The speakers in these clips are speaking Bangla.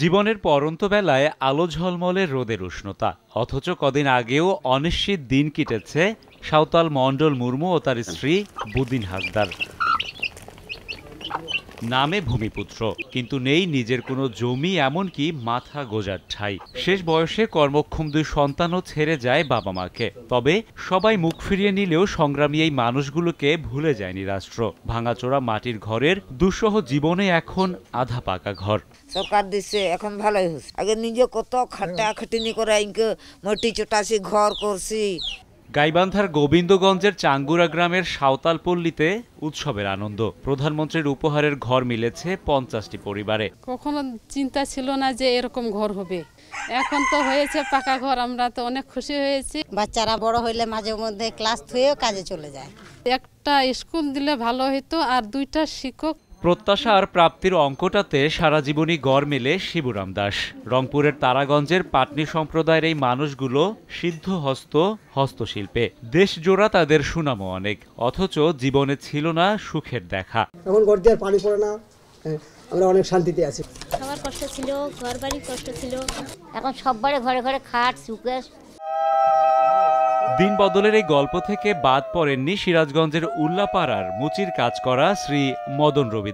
জীবনের পরন্ত বেলায় আলো ঝলমলে রোদের উষ্ণতা অথচ কদিন আগেও অনিশ্চিত দিন কেটেছে সাঁওতাল মণ্ডল মুর্মু ও তার স্ত্রী বুদিন হাসদার নামে ভূমিপুত্র কিন্তু নেই নিজের কোনো জমি এমনকি মাথা গোজার ঠাই শেষ বয়সে কর্মক্ষম দুই সন্তানও ছেড়ে যায় বাবা মাকে তবে সবাই মুখ ফিরিয়ে নিলেও সংগ্রামী এই মানুষগুলোকে ভুলে যায়নি রাষ্ট্র ভাঙাচোরা মাটির ঘরের দুঃসহ জীবনে এখন আধা পাকা ঘর সরকার দিচ্ছে এখন ভালোই হচ্ছে আগে নিজে কত খাটা খাটিনি করে ইনকে মাটি চটাসি ঘর করছি গাইবান্ধার গোবিন্দগঞ্জের চাঙ্গুরা গ্রামের সাঁওতাল পল্লীতে উৎসবের আনন্দ প্রধানমন্ত্রীর উপহারের ঘর মিলেছে পঞ্চাশটি পরিবারে কখনো চিন্তা ছিল না যে এরকম ঘর হবে এখন তো হয়েছে পাকা ঘর আমরা তো অনেক খুশি হয়েছি বাচ্চারা বড় হইলে মাঝে মধ্যে ক্লাস থুয়েও কাজে চলে যায় একটা স্কুল দিলে ভালো হতো আর দুইটা শিক্ষক প্রত্যাশা আর প্রাপ্তির অঙ্কটাতে সারা জীবনই গড় মেলে শিবুরাম দাস রংপুরের তারাগঞ্জের পাটনি সম্প্রদায়ের এই মানুষগুলো সিদ্ধ হস্ত হস্তশিল্পে দেশজোড়া তাদের সুনামও অনেক অথচ জীবনে ছিল না সুখের দেখা এখন গড় পানি পড়ে না হ্যাঁ, আমরা অনেক শান্তিতে আছি কষ্ট ছিল ঘর কষ্ট ছিল এখন সব ঘরে ঘরে খাট সুকেশ দিন বদলের এই গল্প থেকে বাদ পড়েননি সিরাজগঞ্জের উল্লাপাড়ার মুচির কাজ করা শ্রী মদন রবি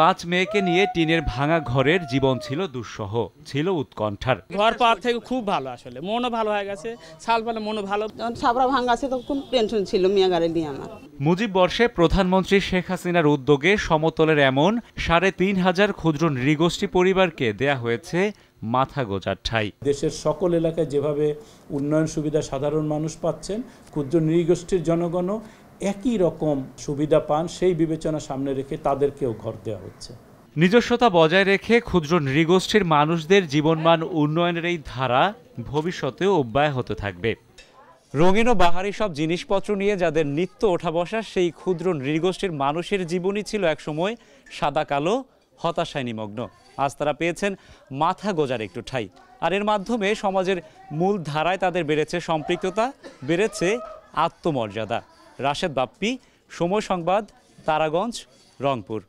পাঁচ মেয়েকে নিয়ে টিনের ভাঙা ঘরের জীবন ছিল দুঃসহ ছিল উৎকণ্ঠার ঘর পাওয়ার থেকে খুব ভালো আসলে মনও ভালো হয়ে গেছে ছাল পালে মনও ভালো সাবরা ভাঙা আছে তখন টেনশন ছিল মিয়া গাড়ি নিয়ে আমার মুজিব বর্ষে প্রধানমন্ত্রী শেখ হাসিনার উদ্যোগে সমতলের এমন সাড়ে তিন হাজার ক্ষুদ্র নৃগোষ্ঠী পরিবারকে দেয়া হয়েছে মাথা গোজার ঠাই দেশের সকল এলাকায় যেভাবে উন্নয়ন সুবিধা সাধারণ মানুষ পাচ্ছেন ক্ষুদ্র নৃগোষ্ঠীর জনগণও একই রকম সুবিধা পান সেই বিবেচনা সামনে রেখে তাদেরকেও ঘর দেওয়া হচ্ছে নিজস্বতা বজায় রেখে ক্ষুদ্র নৃগোষ্ঠীর মানুষদের জীবনমান উন্নয়নের এই ধারা ভবিষ্যতেও অব্যাহত থাকবে রঙিন ও বাহারি সব জিনিসপত্র নিয়ে যাদের নিত্য ওঠা বসা সেই ক্ষুদ্র নৃগোষ্ঠীর মানুষের জীবনই ছিল একসময় সাদা কালো হতাশায় নিমগ্ন আজ তারা পেয়েছেন মাথা গোজার একটু ঠাই আর এর মাধ্যমে সমাজের মূল ধারায় তাদের বেড়েছে সম্পৃক্ততা বেড়েছে আত্মমর্যাদা রাশেদ বাপ্পি সময় সংবাদ তারাগঞ্জ রংপুর